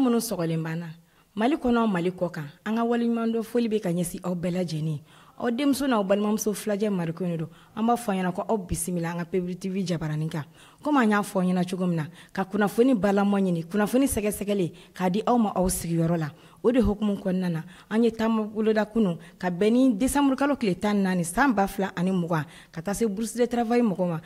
aw minnu sɔgɔlen banna mali kɔnɔ mali kɔ kan an ka waleɲumandɔ foli be ka ɲɛsi aw bɛɛ lajɛnin aw denmuso n'aw balimamuso filajɛ mariko ne don an b'a fɔ ɲɛna ko aw bisimila an ka pebri tv jabaranin kan komi an y'a fɔ ɲɛna cogo min na ka kunnafoni balamɔ ɲini kunnafoni sɛgɛsɛgɛle k'a di aw ma aw sigiyɔrɔ la o de hokumu kɔnɔna na an ye taama boloda kunu ka bɛn ni desanburukalo tile tan naani san ba fila ani mugan ka taa se burusi de travail mɔgɔ ma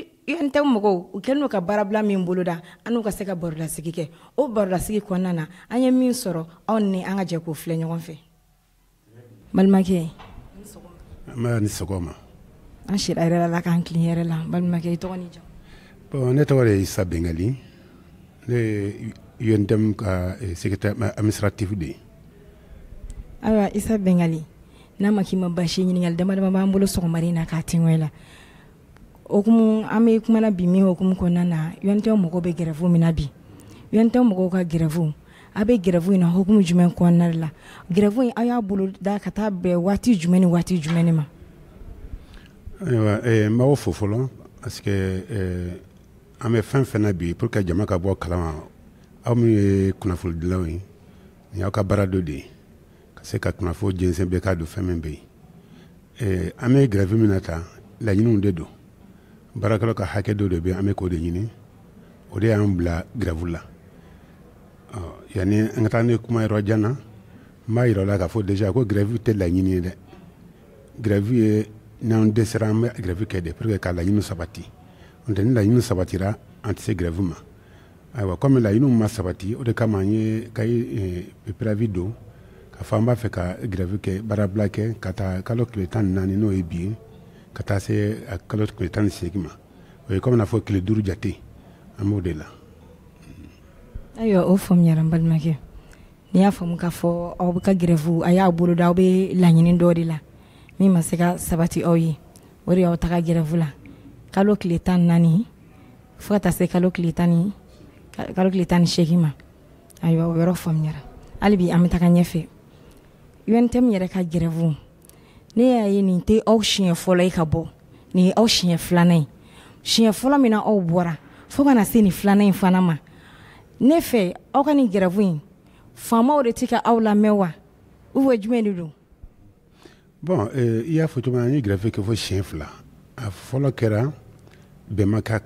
UNT mɔgɔw u kɛlen n'u ka baarabila min boloda an n'u ka se ka barolasigi kɛ o barolasigi kɔnɔna na an ye min sɔrɔ anw ni an ka jɛ k'o filɛ ɲɔgɔn fɛ balimakɛ an ni sɔgɔma an sira yɛrɛ la k'an tilen yɛrɛ la balimakɛ i tɔgɔ ni jamu bon ne tɔgɔ de ye Isa Bɛnkɛli ne ye UNTEM ka e, secrétaire administratif de ye ayiwa Isa Bɛnkɛli n'a ma k'i ma baasi ye ɲininkali damadama b'an bolo sɔgɔmada in na k'a tɛŋu la okumu an be kumana bi min hokumu kɔnɔna na unitɛw mɔgɔw be gɛrɛfu min na bi unitɛw mɔgɔw ka gɛrɛfu a be gɛrɛfu na hokumu jumɛn kɔnɔna la gɛrɛfu yi a y'a bolo da ka taa bɛɛ waati jumɛn ni waati jumɛn ni ma ayiwa eh, n b'aw fo fɔlɔ parce que eh, an bɛ fɛn fɛn na bi pour que jama ka bɔ kalama aw min ye kunnafonidilaw ye ni aw ka baara dɔ de ka se ka kunnafo jɛnsɛn bɛɛ k'a don fɛn min bɛ yen eh, an bɛ gɛrɛfi min na ta laɲiniw de don baarakɛlaw ka hakɛ dɔ de bɛ an bɛ k'o de ɲini o de y'an bila gɛrɛfu la ah, yanni an ka taa ni kuma yɔrɔ jan n b'a yira k'a fɔ déjà ko gɛrɛfu tɛ laɲini ye dɛ gɛrɛfu ye n'an dɛsɛra an bɛ gɛrɛfu kɛ de pour que ka laɲini sabati n'o tɛ ni laɲini sabatira an tɛ se gɛrɛfu ma ayiwa komi laɲiniw ma sabati o de kama an ye kayi eh, préavis don k'a fɔ an b'a fɛ ka gɛrɛfu kɛ baarabila kɛ ka taa kalo tile tan ni naani n'o ye bi ye ka taa se a kalo tile tan ni seegin ma o ye komi n'a fɔ tile duuru jate an b'o de la ayiwa o faamuyara n balimakɛ ni y'a faamu k'a fɔ aw bɛ ka gɛrɛfu a y'a da aw bɛ laɲini dɔ de la min ma se ka sabati aw ye o de y'aw taga gɛrɛfu la kalo tile tan naani fo ka taa se kalo tile tan ni kalo tile tan ni seegin ma ayiwa o yɔrɔ faamuyara hali bi an bɛ taga ɲɛfɛ UNTM yɛrɛ ka gɛrɛfu ne y'a ye nin tɛ aw siɲɛ fɔlɔ ye ka bɔ nin ye aw siɲɛ filanan ye siɲɛ fɔlɔ min na aw bɔra fo kana se nin filanan in fana ma ne fɛ aw ka nin gɛrɛfo in faamaw de tɛ ka aw lamɛn wa u bɛ jumɛn de don bɔn eh, i y'a fɔ cogo min na an ye gɛrɛfe kɛ fɔ siɲɛ fila a fɔlɔ kɛra bɛnma kan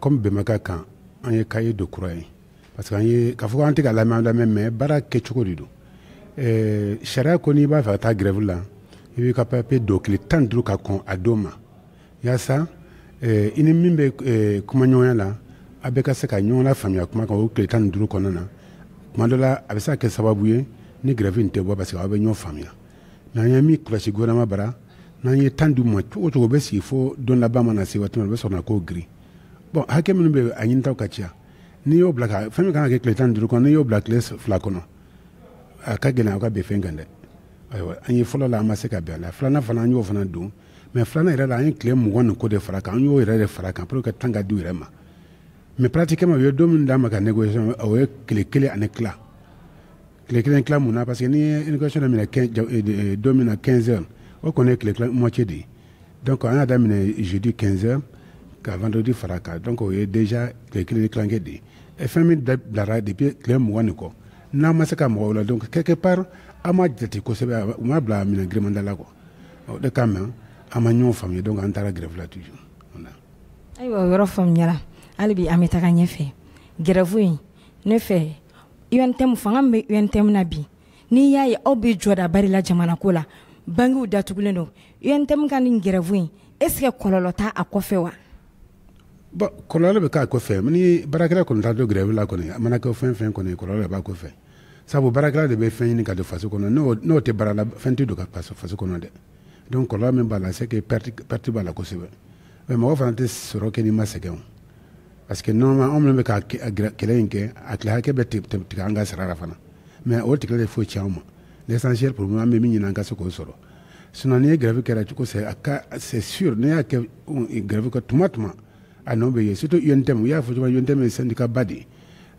komi bɛnma ka kan an ye kaye do kura ye parce que an ye k'a fɔ tɛ ka lamɛn lamɛn mɛ baara kɛcogo de don eh, sariya ko n'i b'a fɛ ka taa gɛrɛfu la i b'i ka papiye don tile tan ni duuru ka kɔn a don ma yaasa eh, i ni min bɛ eh, kumaɲɔgɔnya la a bɛɛ ka se ka ɲɔgɔn lafaamuya kuma kan o tile tan ni duuru kɔnɔna na kuma dɔ la a bɛ se ka kɛ sababu ye ni gɛrɛfi nin tɛ bɔ parce que aw bɛ ɲɔgɔn faamuya n'an ye min kɔlɔsi gouvernement bara n'an ye tan di u ma cogo o cogo o bɛ sigi fo don laban mana se waati min na u bɛ sɔrɔ ka na k'o giri bɔn hakɛ minnu bɛ a ɲinitaw ka ca n'i y'o bila ka fɛn min kan ka kɛ tile tan ni duuru kɔnɔ n'i y'o bila tile fila kɔnɔ a ka gɛlɛn aw ka bɛn fɛn kan dɛ Ayiwa an la a la filanan fana an y'o fana don mɛ filanan la an ye tile ko de y'o de pour que tan di pratiquement u ye don ma ka négociation o ye tile kelen ani na parce que n'i ye négociation daminɛ euh, euh, don min na 15 heures o kɔni ye tile moitié de ye donc an y'a daminɛ jeudi 15 heures ka vendredi fara donc o déjà tile kelen de ye fɛn min bilara depuis tile mugan kɔ ma se ka donc quelque part an m'a jate kosɛbɛ u m'a bila minɛ giremanda la kuwa o de kama an ma ɲɔgɔn faamuya donc an taara grève la toujours ayiwa o yɔrɔ faamuyara hali bi an bɛ taga ɲɛfɛ grève in ne fɛ UNTM fanga min bɛ UNTM na bi n'i y'a ye aw bɛ jɔda bari la jamanako la bangew datugulen don UNTM ka nin grève in est ce que kɔlɔlɔ t'a a kɔfɛ wa bon kɔlɔlɔ bɛ k'a kɔfɛ ni baarakɛla kɔni taara don grève la kɔni a mana kɛ fɛn fɛn kɔni kɔlɔlɔ de b'a kɔfɛ sabu baarakɛla de bɛ fɛn ɲini ka don faso kɔnɔ n'o tɛ baara la fɛn tɛ don ka faso kɔnɔ dɛ donc kɔlɔlɔ min b'a la c'est que perte b'a la kosɛbɛ mais mɔgɔ fana tɛ sɔrɔ kɛ n'i ma sɛgɛn o parce que normalement anw minnu bɛ ka kɛlɛ in kɛ a tile hakɛ bɛ tigɛ an ka sara la fana mais o tigɛ de foyi tiɲɛ anw ma l'essentiel pour moi an bɛ min ɲini an ka se k'o sɔrɔ sinon n'i ye grève kɛra cogo c'est a ka c'est sûr n'i y'a kɛ grève kɛ tuma tuma a nɔ bɛ ye surtout UNTM u y'a fɔ cogo min na UNTM ye syndicat ba de ye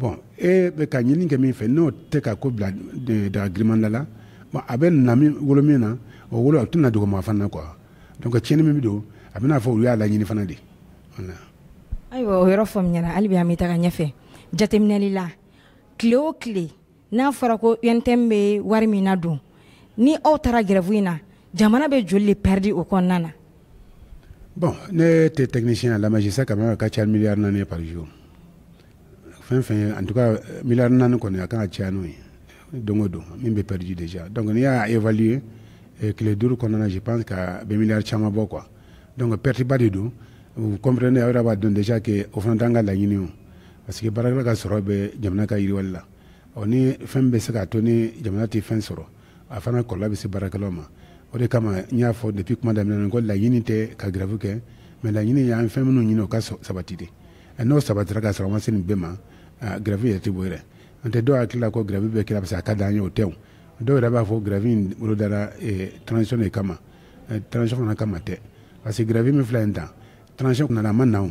bɔn e bɛ ka ɲini kɛ min fɛ n'o tɛ ka ko bila daga girimanda la bɔn a bɛ na min wolo min na o wolo a tɛna dɔgɔma fana na kuwa donc tiɲɛni min bi don a bɛn'a fɔ u y'a laɲini fana de ayiwa o yɔrɔ faamuyana hali bi an bɛ taga ɲɛfɛ jateminɛli la tile o tile n'a fɔra ko UNTM bɛ wari min na don ni aw taara grève in na jamana bɛ joli de perdre o kɔnɔna na bon ne tɛ technicien la mais je sais quand même a ka ca miliyari naani ye par jour fɛn fɛn ye en tout cas miliyari naani kɔni a kan ka caya n'o ye don o don min bɛ perdu déjà donc n'i y'a évaluer tile euh, duuru kɔnɔna je pense que bɛ miliyari caman bɔ quoi donc perte ba de don vous comprenez aw yɛrɛ b'a dɔn déjà que o fana t'an ka laɲini ye parce que baarakɛla ka sɔrɔ bɛ jamana ka yiriwali la ɔ ni fɛn bɛ se k'a to ni jamana tɛ fɛn sɔrɔ a fana kɔlɔlɔ bɛ se baarakɛlaw ma o de kama n y'a fɔ depuis kuma daminɛ na ko laɲini tɛ ka grève kɛ mais laɲini y'an fɛn minnu ɲini o ka sabati de n'o sabatira ka sɔrɔ a ma se nin bɛɛ ma Ah, grève yɛrɛ tɛ bɔ yɛrɛ n tɛ dɔw hakilila ko grève bɛ kɛra parce que a eh, eh, ka d'an ye o tɛ o dɔw yɛrɛ b'a fɔ grève in bolo dara transition de kama transition fana kama tɛ parce que grève min filɛ nin tan transition kun nana a ma na o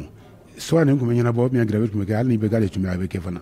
soit nin tun bɛ ɲɛnabɔ ou bien grève tun bɛ kɛ hali ni bɛɛ k'ale tun bɛ a bɛ kɛ fana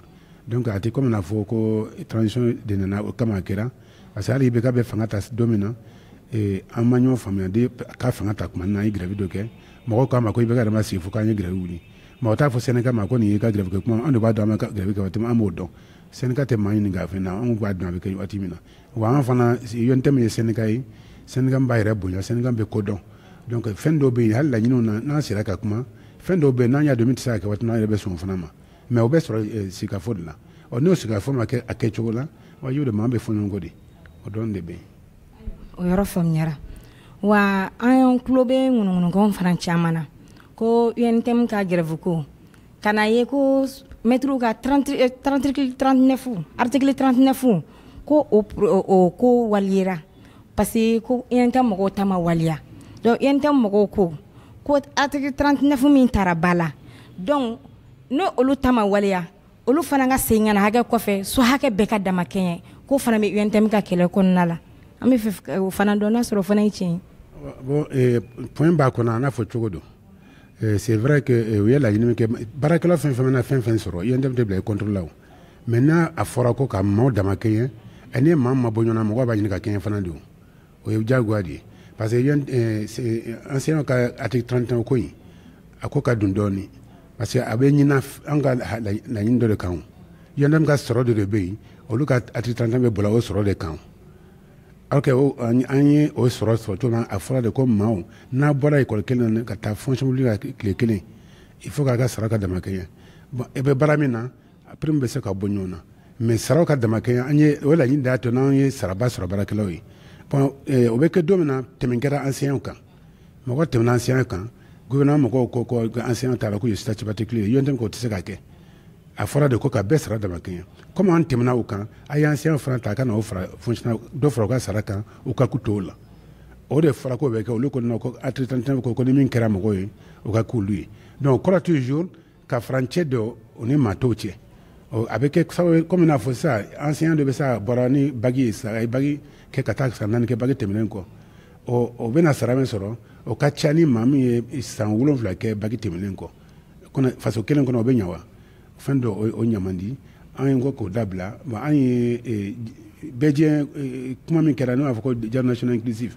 donc a tɛ comme n'a fɔ ko transition de nana o kama a kɛra parce que hali IBK bɛ fanga ta don min na an ma ɲɔgɔn faamuya de ka fanga ta tuma min na an ye grève dɔ kɛ mɔgɔw k'a ma ko IBK yɛrɛ ma sigi fo k'an ye grève wuli mɛ o t'a fɔ sɛnɛka ma ko nin y'i ka gɛrɛfɛ kuma an de b'a dɔn an ka gɛrɛfɛ kɛ tɛmɛ an b'o dɔn sɛnɛka tɛ maa ɲininka a fɛn na an b'a dɔn a bɛ kɛ waati min na wa an fana yɔntɛ min ye sɛnɛka ye sɛnɛka b'a yɛrɛ bonya sɛnɛka bɛ kodɔn donc fɛn dɔw bɛ yen hali laɲiniw na n'an sera ka kuma fɛn dɔw bɛ yen n'an y'a dɔn min tɛ se ka kɛ waati n'an yɛrɛ bɛ sɔn o fana ma mɛ o bɛ sɔrɔ sikafo de la ɔ n'o sikafo ma kɛ a kɛcogo la wa y'o de ma an bɛ fɔ ɲɔgɔn kɔ de o dɔrɔn de bɛ yen o yɔrɔ faamuyara wa an y'an tulo bɛ ŋunuŋunukanw fana caman na ko UNTM ka grève ko ka ye ko mɛtiriw ka 39 article 39 ko o, o ko waliyera parce ko UNTM mɔgɔw ta ma waliya donc UNTM mɔgɔw ko ko article 39 min taara ba la donc ne olu ta ma waliya olu fana ka segin kana hakɛ kɔfɛ so hakɛ bɛɛ ka dama kɛɲɛ ko fana bɛ UNTM ka kɛlɛ kɔnɔna la an bɛ fɛ o fana dɔn n'a sɔrɔ o fana ye tiɲɛ ye. bon eh, point b'a kɔnɔ a n'a fɔ cogo don. Euh, c'est vrai que euh, oui la dynamique min Par exemple, fin fin mana fin fin a i de contrôle la mais a ko ka maaw dama ma ɛ ni hein. ma bɔ mo bah, qui b'a ka de fana don o parce que un de euh, ko a ko ka dun parce que ah, ben, a de la an ka laɲini dɔ de kan o yɛndɛmu de sɔrɔ dɔ de bɛ ka de ans bola o de kan alike oh, an ye o oh, sɔrɔ sɔrɔ cogo min a fɔra de ko maaw n'a bɔra ekɔli kelen na ka taa fonction publique la tile kelen il faut k'a ka sara ka dama kɛɲɛ bon i e bɛ baara min na a prime bɛ se ka bɔ ɲɔgɔn na mais saraw ka dama kɛɲɛ an ye o laɲini de y'a to n'an ye saraba sɔrɔ baarakɛlaw ye bon eh, o bɛ kɛ don min na tɛmɛ kɛra enseignants kan mɔgɔ tɛmɛna enseignants kan gouvernement mɔgɔw ko ko enseignants ta la k'u ye statut particulier ye INTM ko o tɛ se ka kɛ a fɔra de ko ka bɛɛ sara dama kɛɲɛ komi an tɛmɛna o kan a y'ansiyɛn fana ta a ka na o fara fonctionnaire dɔ fara u ka sara kan u ka ku t'o la o de fɔra ko bɛ kɛ olu ko non ko article 39 ko ko ni min kɛra mɔgɔw ye o ka k'olu ye donc kɔrɔ toujours ka farancɛ dɔ o ni maa tɔw cɛ a bɛ kɛ sababu ye komi n'a fɔ sisan ancien dɔ bɛ se a bɔra ni bagi ye sisan a ye bagi kɛ ka taa san naani kɛ bagi tɛmɛnen kɔ ɔ o bɛna sara min sɔrɔ o ka ca ni maa min ye san wolonwula kɛ bagi tɛmɛnen kɔ faso kelen kɔnɔ o bɛ ɲa wa fɛn dɔ o ɲamandi an ye ko k'o dabila bon an ye e, bɛɛ jɛ e, kuma min kɛra ne b'a fɔ ko dialogue national inclusif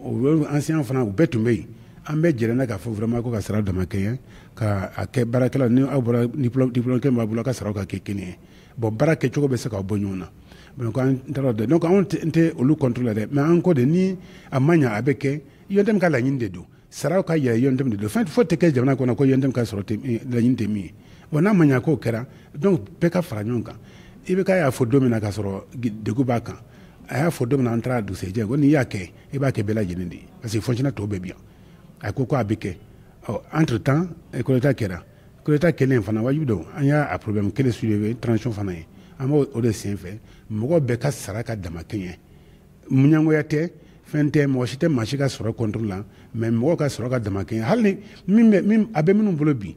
o ancien fana o bɛɛ tun bɛ yen an bɛɛ jɛnna k'a fɔ vraiment ko ka sara dama kɛɲɛ ka a kɛ baarakɛla ni aw bɔra diplôme diplôme kelen b'a bolo a ka saraw ka kɛ kelen ye bon baara kɛcogo bɛ se ka bɔ ɲɔgɔn na donc an taara dɛ donc anw tɛ n tɛ olu contre la dɛ mais an kɔ de ni a ma ɲa a bɛ kɛ INTM ka laɲini de don saraw ka yɛlɛ INTM de don fɛn foyi tɛ kɛ jamana kɔnɔ ko INTM ka sɔrɔ tɛ e, laɲini tɛ min ye wa n'a ma ɲa k'o kɛra donc bɛɛ ka fara ɲɔgɔn kan i bɛ k'a y'a fɔ don min na k'a sɔrɔ degun b'a kan a y'a fɔ don min na an taara dugusɛjɛ ko n'i y'a kɛ i b'a kɛ bɛɛ lajɛlen de parce que fonctionnaire tɔw bɛɛ bi yan a ko k'a bɛ kɛ ɔ entre temps coup d'état kɛra coup d'état kɛlen fana wajibi don an y'a problème kelen soulevé transition fana ye an b'o o de sen fɛ mɔgɔ bɛɛ ka sara ka dama kɛɲɛ muɲangoya tɛ fɛn tɛ mɔgɔ si tɛ maa si ka sɔrɔ contrôle la mais mɔgɔw ka sɔrɔ ka dama kɛɲɛ hali ni min bɛ min a bɛ minnu bolo bi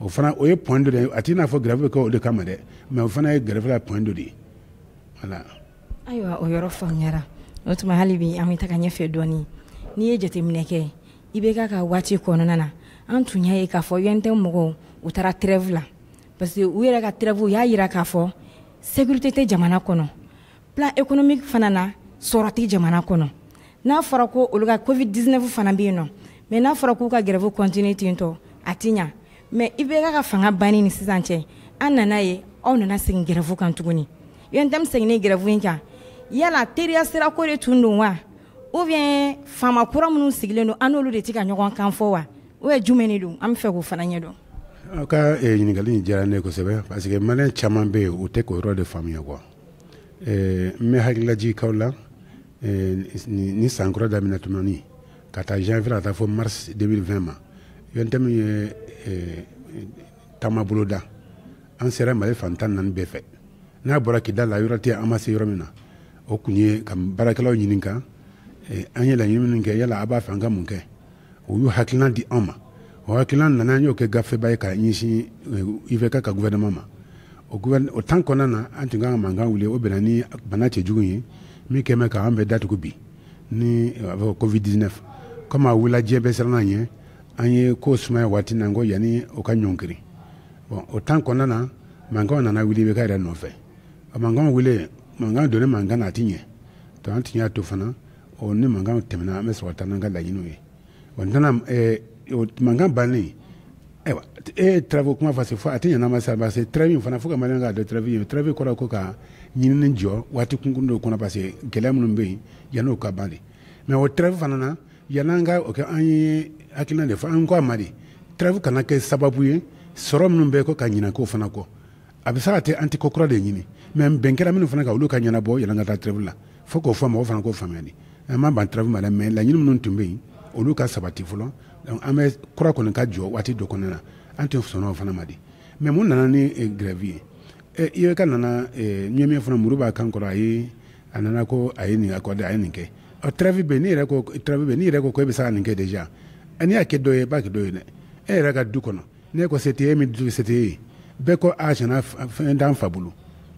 o fana o ye point dɔ de ye a t'i n'a fɔ grève bɛ kɛ o de kama dɛ mais o fana ye grève la point dɔ de ye voilà ayiwa o yɔrɔ faamuyara o tuma hali bi an bɛ taga ɲɛfɛ dɔɔni n'i ye jateminɛ kɛ i bɛ k'a ka waati kɔnɔna na an tun y'a ye k'a fɔ UNTM mɔgɔw u taara trêve la parce que u yɛrɛ ka trêve u y'a yira k'a fɔ sécurité tɛ jamana kɔnɔ plan économique fana na sɔrɔ tɛ jamana kɔnɔ n'a fɔra ko olu ka covid 19 fana bɛ yen nɔ mais n'a fɔra k'u ka grève continuer ten tɔ a tɛ ɲa mɛ i bɛ ka fanga banni ni sisan cɛ an nana ye aw nana segin gɛrɛfu kan tuguni unitɛm seginni gɛrɛfu in kan yala teriya sira ko de tun don wa u bɛ faama kura minnu sigilen don an n'olu de tɛ ka ɲɔgɔn kan fɔ wa o ye jumɛn de don an bɛ fɛ k'o fana ɲɛdɔn aw ka eh, ɲiningali in diyara ne kosɛbɛ parce que maliyɛn caman bɛ yen o tɛ k'o yɔrɔ de faamuya kuwa eh, n bɛ hakililajigikaw la eh, ni sankɔrɔ daminɛ tunani ka taa janvier ka taa fɔ mars 2020 ma yɔntɛmu ye Eh, taama boloda an sera mali fantan n'a bɔra kida la yɔrɔ tɛ an ma na o ye ka baarakɛlaw ɲininka eh, an ye laɲini minnu kɛ yala a b'a fɛ an ka mun kɛ u y'u hakilina di an ma o hakilina nana an y'o kɛ ye ka ɲɛsin eh, ifɛka ka gouvernement ma o tan na an tun kan ka mankan wuli o bɛnna ni bana cɛjugu ye min bɛɛ datugu bi ni a bɛ covid 19 an ye ko sumaya waati na ko yanni o ka ɲɔnkiri bɔn o tan kɔnɔna na mankanw nana wuli bɛ ka yɛrɛ nɔfɛ mankanw wele mankan donni mankan na a ti ɲɛ to an tun y'a to fana o ni mankanw tɛmɛna an bɛ sɔrɔ ka taa n'an ka laɲiniw ye wa n tɛna ɛɛ o mankan bannen ayiwa e ye tarawewu kuma fɔ fo a tɛ ɲɛna ma sa parce que tarawewu in fana fo ka maliyɛn k'a dɔn tarawewu ye tarawewu kɔrɔ ko ka ɲinini jɔ waati kunkurun dɔw kɔnɔ parce que gɛlɛya minnu bɛ yen yann'o ka ban de mɛ o tarawewu fana na yann'an ka o kɛ an ye hakilina de fɔ an ko a ma de kana kɛ sababu ye sɔrɔ minnu bɛ ko ka ɲina k'o fana kɔ a bɛ se ka kɛ an tɛ ko de ɲini mɛ bɛn kɛra minnu fana ka olu ka ɲɛnabɔ yɛlɛn ka taa tarafu la fo k'o fɔ mɔgɔ fana k'o faamuya de an ma ban tarafu ma dɛ mɛ laɲini minnu tun bɛ yen olu ka sabati fɔlɔ an bɛ kura kɔni ka jɔ waati dɔ kɔnɔna na an tɛ sɔnna o fana ma de mɛ mun nana ni eh, grève ye eh, ɛ IBK nana eh, ɛ n fana muru b'a kan kɔrɔ a ye a nana ko a ye nin accordé a ye nin kɛ ɔ trêve bɛ yen yɛrɛ ko trêve bɛ yen yɛrɛ ko ko bɛ se ka nin kɛ déjà n'i y'a kɛ dɔ ye b'a kɛ dɔ ye dɛ e yɛrɛ ka du kɔnɔ ne ko se tɛ e min du se tɛ e ye bɛɛ ko a tiɲɛna fɛn t'an fa bolo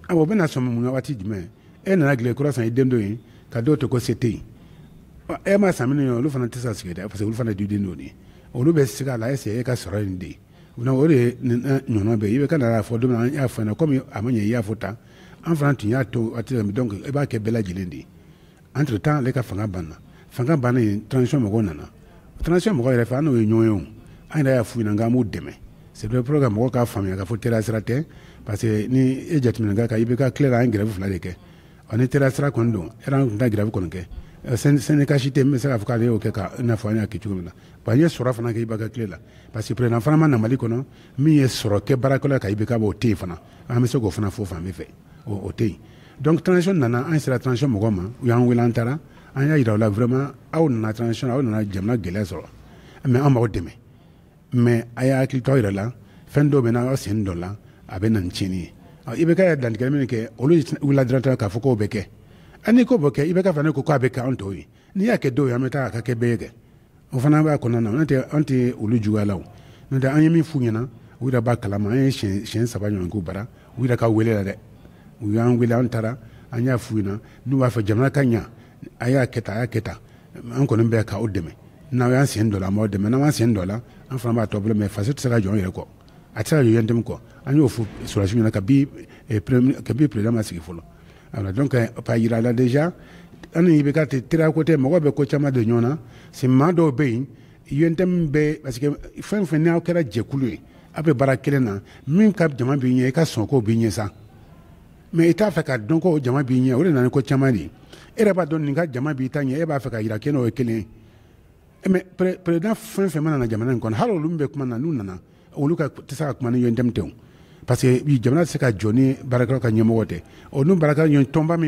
a o bɛna sɔn mun na waati jumɛn e nana gile kura san i den dɔ ye ka dɔw to ko se tɛ e ma san minnu ye olu fana tɛ se ka sigi dɛ parce que olu fana duden dɔ de olu bɛ sigi a la ese e ka sɔrɔ nin de ye o de ye ɲɔgɔn bɛɛ i bɛ ka fɔ don min na an y'a fɔ ɲɛna komi a ma ɲɛ i y'a fɔ tan an fana tun y'a to waati la donc i b'a kɛ bɛɛ lajɛlen de ye entre temps ale ka fanga banna fanga bannen transition mɔgɔw nana transition mɔgɔ yɛrɛ fɛ an n'o ye ɲɔgɔn ye o an yɛrɛ y'a f'u ɲɛna k'an b'u dɛmɛ c'est vrai pour que mɔgɔw k'a faamuya k'a fɔ teliya sira tɛ parce que ni e jateminɛ k'a kan i bɛ ka tila la an ye grève fila de kɛ ɔ ni teliya sira kɔni don yɔrɔ an tun tɛ grève kɔni kɛ syndicat tɛ yen bɛ se k'a fɔ k'ale y'o kɛ ka i n'a fɔ an y'a kɛ cogo min na bon an ye sɔrɔ fana kɛ IBK tile la parce que président fana ma na Mali kɔnɔ min ye sɔrɔ kɛ baarakɛla ka IBK bɔ ah, o tɛ yen fana an bɛ se k'o fana fɔ fan min fɛ o tɛ yen donc transition nana an sera transition mɔgɔw ma u y'an wele an taara an y'a yira aw la vraiment aw nana transition aw nana jamana gɛlɛya sɔrɔ mɛ an b'aw dɛmɛ mɛ a y'a hakili to aw yɛrɛ la fɛn dɔw bɛ n'aw sen dɔ la a bɛ na ni tiɲɛni ye i bɛ ka dantigɛ min kɛ olu wulila dɔrɔn k'a fɔ k'o bɛ kɛ ani ko b'o kɛ i bɛ ka fɔ ko k'a bɛ kɛ anw tɔw ye n'i y'a kɛ dɔw ye an bɛ taa a ka kɛ bɛɛ ye kɛ o fana b'a kɔnɔna na n'o tɛ an tɛ olu juguya la o n'o tɛ an ye min f'u ɲɛna u yɛrɛ b'a kalama an ye siɲɛ saba ɲɔgɔn k'u bara u yɛrɛ ka wele la dɛ u y'an wele an taara an y'a f'u ɲɛna n'u b'a fɛ jamana ka ɲa a y'a kɛ tan a y'a kɛ tan an kɔni bɛ k'aw dɛmɛ n'aw y'an sen dɔ la an b'aw dɛmɛ n'an m'an sen dɔ la an fana b'a tɔ bolo mɛ faso tɛ se ka jɔn yɛrɛ kɔ a tɛ se ka jɔn yɛrɛ kɔ an y'o fɔ sɔrɔsi ɲɛna ka bi eh, perezan ma sigi fɔlɔ wala donc k'a eh, jira la déjà an ni IBK tɛ teriya ko tɛ mɔgɔw bɛ ko caman don ɲɔgɔn na c'est maa dɔw bɛ yen UNTM bɛ parce que fɛn o fɛn n'aw kɛra jɛkulu ye aw bɛ baara kelen na min ka jama b'i ɲɛ i ka sɔn kow b'i ɲɛ sa mais i t'a fɛ ka dɔn ko jama b'i ɲɛ o de nana ko caman de ye e yɛrɛ b'a dɔn nin ka jama b'i ta ɲɛ e b'a fɛ ka yira k'e n'o ye eh, na jamana in kɔnɔ hali olu min bɛ kuma na kuma ni parce que jamana tɛ se ka jɔ ni baarakɛlaw ka ɲɛmɔgɔ tɛ ɔ n'u baarakɛla tɔnba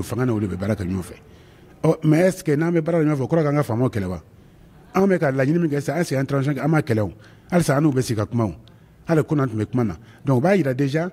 fanga na est ce que min que ma kɛlɛ o halisa an n'u donc déjà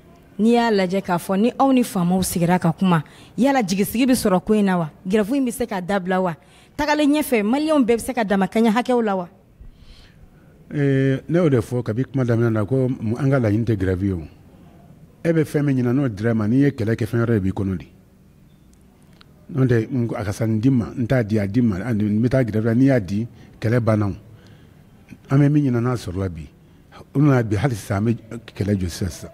n'i y'a lajɛ k'a fɔ ni aw ni faamaw sigira ka kuma yala jigisigi bɛ sɔrɔ ko in na wa grève in bɛ se ka dabila wa tagalen ɲɛfɛ maliyɛnw bɛɛ bɛ se ka damakanɲɛ hakɛw la wa. Ee, ne y'o de fɔ kabi kuma daminɛ na ko an ka laɲini tɛ grève ye o e bɛ fɛn min ɲini n'o dira e ma n'i ye kɛlɛ kɛ fɛn wɛrɛ de b'i kɔnɔ de n'o tɛ a kasa nin di n ma n t'a di a di n ma n bɛ taa grève la n'i y'a di kɛlɛ banna o an bɛ min ɲini n'a sɔrɔla bi o nana bi hali sisan an bɛ kɛlɛ jɔ sisan sisan.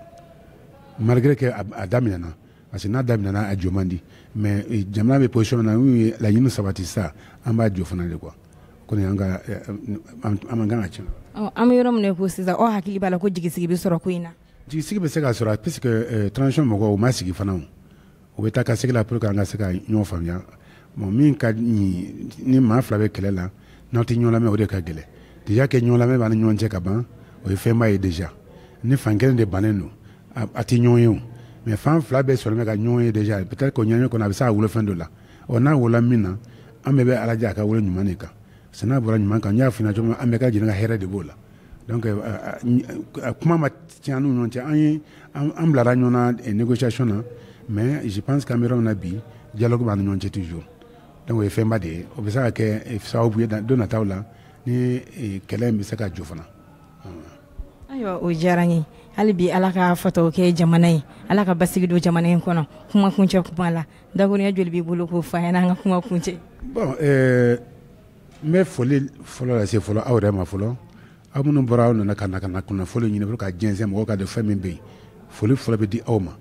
malgré que a daminɛna parce que n'a daminɛna a jo man di mais euh, jamana bɛ position min na min ye laɲini sabati sa an b'a jo fana de quoi kɔni an ka euh, an man kan ka tiɲɛ. ɔ an bɛ yɔrɔ min na ko sisan aw hakili b'a la ko jigisigi bɛ sɔrɔ ko in na. jigisigi bɛ se ka sɔrɔ puisque euh, transition mɔgɔw u ma sigi fana o u bɛ taa ka segin la pour que an ka se ka ɲɔgɔn faamuya bon min ka ɲi ni maa fila bɛ kɛlɛ la n'aw tɛ ɲɔgɔn lamɛn o de ka gɛlɛn déjà que ɲɔgɔn lamɛn b'an ni ɲɔgɔn cɛ ka ban o ye fɛnba ye déjà ni fan kelen de bannen don atignon yon. Mais fan flabe sur le mec à nyon yon déjà. Peut-être qu'on y a yon qu'on avait ça à ou le fin de là. On a ou la mina, on hein. me be à la diaka ou le numanika. Hein. C'est un bon numanika, on y a fina, on me ka jina hera de bola. Donc, euh, euh, euh, comment ma tiens nous non tiens, on me la ragnon négociation. Hein. Mais je pense qu'à Méron Nabi, dialogue va nous toujours. Donc, il fait ma dé, on peut ça que ça a oublié de la taula, ni qu'elle aime ça qu'à Jovana. ayiwa o diyara n ye hali bi ala ka fataw kɛ jamana ye ala ka basigi don jamana in kɔnɔ kuma kuncɛ kuma la dakoriya joli b'i bolo k'o fa ɲɛna an ka kuma kuncɛ bon eh, n bɛ foli fɔlɔ lase fɔlɔ aw yɛrɛ ma fɔlɔ aw minnu bɔra aw nana ka na ka na kunnafoli ɲini pour ka jɛnsɛn mɔgɔw ka don fɛn min bɛ yen foli fɔlɔ bɛ di aw ma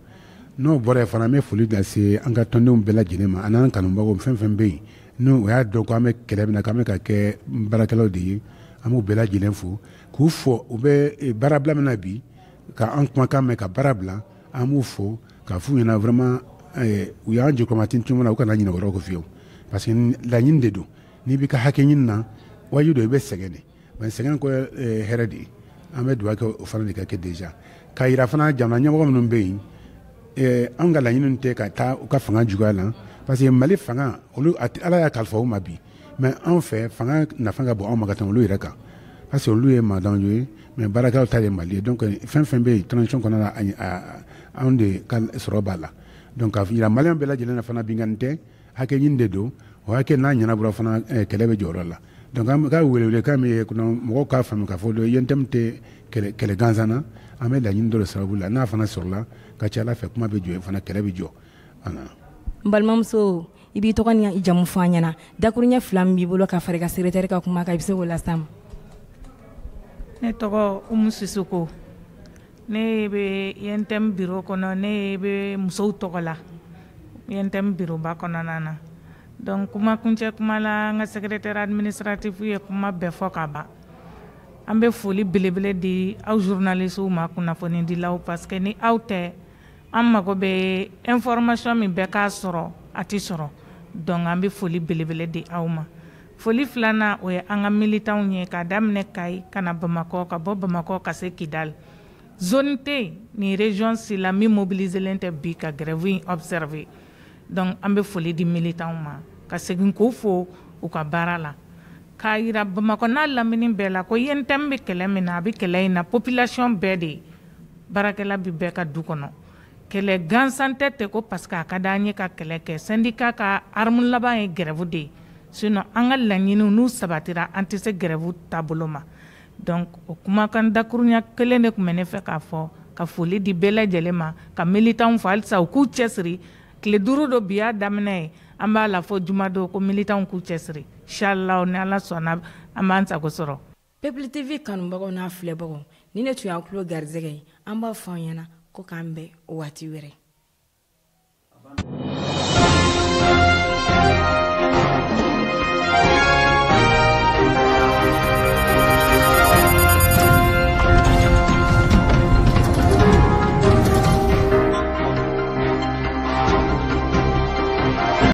n'o bɔra yen fana n bɛ foli lase an ka tɔndenw bɛɛ lajɛlen ma an'an kanubagaw fɛn fɛn bɛ yen n'o o y'a dɔn ko an bɛ kɛlɛ min na k'an bɛ ka kɛ baarakɛlaw de ye an b'u bɛɛ lajɛlen fo k'u fɔ u bɛ e, baarabila min bi ka an kumakan mɛn ka baara bila an b'u fɔ k'a f'u ɲɛna vraiment u y'an jɔkɔmatin tuma na u kana ɲinɛ wɛrɛw kɔ fiyewu parce que laɲini de don n'i b'i ka hakɛ ɲini na wajibi do i bɛ sɛgɛn de mais sɛgɛn ko hɛrɛ de an bɛ dugawu kɛ o fana de ka kɛ déjà k'a yira fana jamana ɲɛmɔgɔ minnu bɛ yen anw ka laɲini tɛ ka taa u ka fanga juguya la parce que mali fanga olu ala y'a kalifa u ma bi mais anw fɛ fanga nafa ka bon anw ma ka tɛmɛ olu yɛrɛ kan parce que olu ye maadanw ye mais baarakɛlaw ta ye mali ye donc fɛn fɛn bɛ transition kɔnɔna na anw de ka sɔrɔ la donc k'a yira maliyɛn bɛɛ lajɛlen fana binkani tɛ hakɛ ɲini de don o hakɛ fana kɛlɛ bɛ la donc an ka welewele kan min ye kɔnɔ mɔgɔw k'a faamu k'a fɔ dɔ yɛntɛmu tɛ kɛlɛ gansan na an bɛ laɲini dɔ de la n'a fana sɔrɔla ka ca ala kuma bɛ jɔ fana kɛlɛ bɛ jɔ n i b'i tɔgɔ ni jamu fɔ an ɲɛna dakuruɲɛ fila min b'i bolo ka fari ka seeretɛri ka kuma kan i bɛ se k'o lasa ne tɔgɔ umu sisoko ne be yɛntɛm biro kɔnɔ ne be musow tɔgɔla la yɛntɛm biroba kɔnɔna na donc kuma kuncɛ kuma la n ka secrétaire administratif ye kuma bɛɛ fɔ ka ban an be foli belebele di aw journalistes ma kunnafonidilaw parce que ni aw tɛ an mago bɛ information min bɛɛ k'a sɔrɔ a tɛ sɔrɔ donc an be foli belebele di aw ma foli filanan o ye an ka militanw ye k'a daminɛ kayi ka na bamakɔ ka bɔ bamakɔ ka se kidali zoni tɛ yen nin region si la min mobiliselen tɛ bi ka grève in observer donc an bɛ foli di militanw ma ka segin k'u fo u ka baara la k'a yira bamakɔ n'a lamini bɛɛ la ko INTM bɛ kɛlɛ min na a bɛ kɛlɛ in na population bɛɛ de baarakɛla bɛ bɛɛ ka du kɔnɔ kɛlɛ gansan tɛ ten ko parce que a ka d'an ye ka kɛlɛ kɛ syndicat ka arme laban ye grève de ye sinon an ka laɲiniw n'u sabatira an tɛ se gɛrɛfu taabolo ma donc o kumakan dakurunya kelen de tun bɛ ne fɛ k'a fɔ ka foli di bɛɛ lajɛlen ma ka militanw fɔ halisa u k'u cɛsiri tile duuru do bi y'a daminɛ ye an b'a la fɔ juma do ko militanw k'u cɛsiri inshallah ni ala sɔnna an b'an sago sɔrɔ pepli tv kanubagaw n'a filɛbagaw ni ne tun y'an tulo garizɛgɛ ye an b'a fɔ aw ɲɛna ko k'an bɛn o waati wɛrɛ